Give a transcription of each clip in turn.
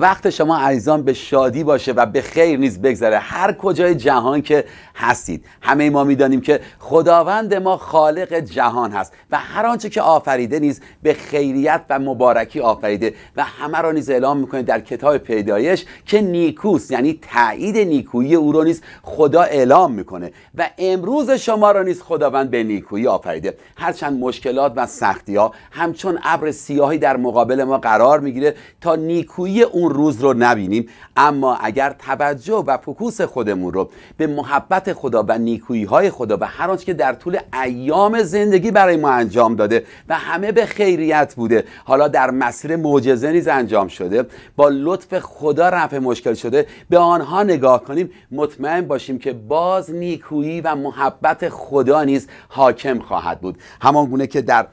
وقت شما عزیزان به شادی باشه و به خیر نیز بگذره هر کجای جهان که هستید همه ما میدانیم که خداوند ما خالق جهان هست و هر آنچه که آفریده نیز به خیریت و مبارکی آفریده و همه را نیز اعلام میکنه در کتاب پیدایش که نیکوس، یعنی تایید نیکویی او را نیز خدا اعلام میکنه و امروز شما را نیز خداوند به نیکویی آفریده هرچند مشکلات و سختی ها همچون ابر سیاهی در مقابل ما قرار میگیره تا نیکویی اون اون روز رو نبینیم اما اگر توجه و فکوس خودمون رو به محبت خدا و نیکویی های خدا و هر آنچه که در طول ایام زندگی برای ما انجام داده و همه به خیریت بوده حالا در مسیر معجزه نیز انجام شده با لطف خدا رفع مشکل شده به آنها نگاه کنیم مطمئن باشیم که باز نیکویی و محبت خدا نیز حاکم خواهد بود همان گونه که در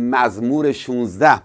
مزمور 16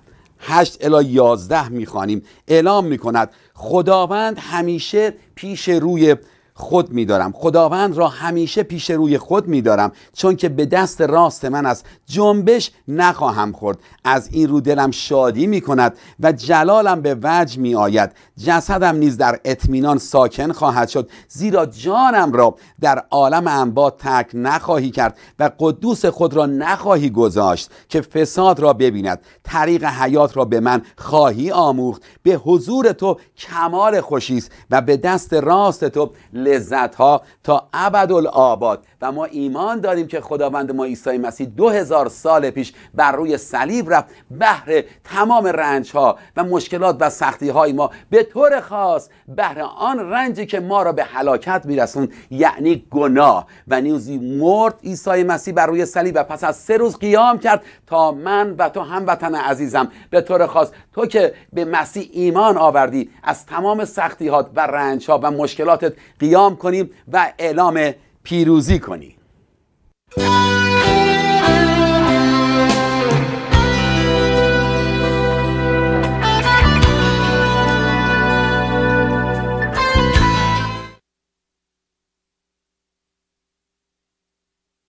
8 الا 11 میخوانیم اعلام میکند خداوند همیشه پیش روی خود میدارم خداوند را همیشه پیش روی خود میدارم چون که به دست راست من است جنبش نخواهم خورد از این رو دلم شادی می کند و جلالم به وجه می آید جسدم نیز در اطمینان ساکن خواهد شد زیرا جانم را در عالم انبا تک نخواهی کرد و قدوس خود را نخواهی گذاشت که فساد را ببیند طریق حیات را به من خواهی آموخت به حضور تو کمال خوشی است و به دست راست تو لذت ها تا ابدالآباد و ما ایمان داریم که خداوند ما عیسی مسیح 2000 سال پیش بر روی صلیب رفت بهر تمام رنج ها و مشکلات و سختی های ما به طور خاص بهر آن رنجی که ما را به هلاکت میرسون یعنی گناه و نیوزی مرد عیسی مسیح بر روی صلیب و پس از سه روز قیام کرد تا من و تو هموطن عزیزم به طور خاص تو که به مسیح ایمان آوردی از تمام سختی ها و رنج ها و مشکلاتت قیام کنیم و اعلام پیروزی کنیم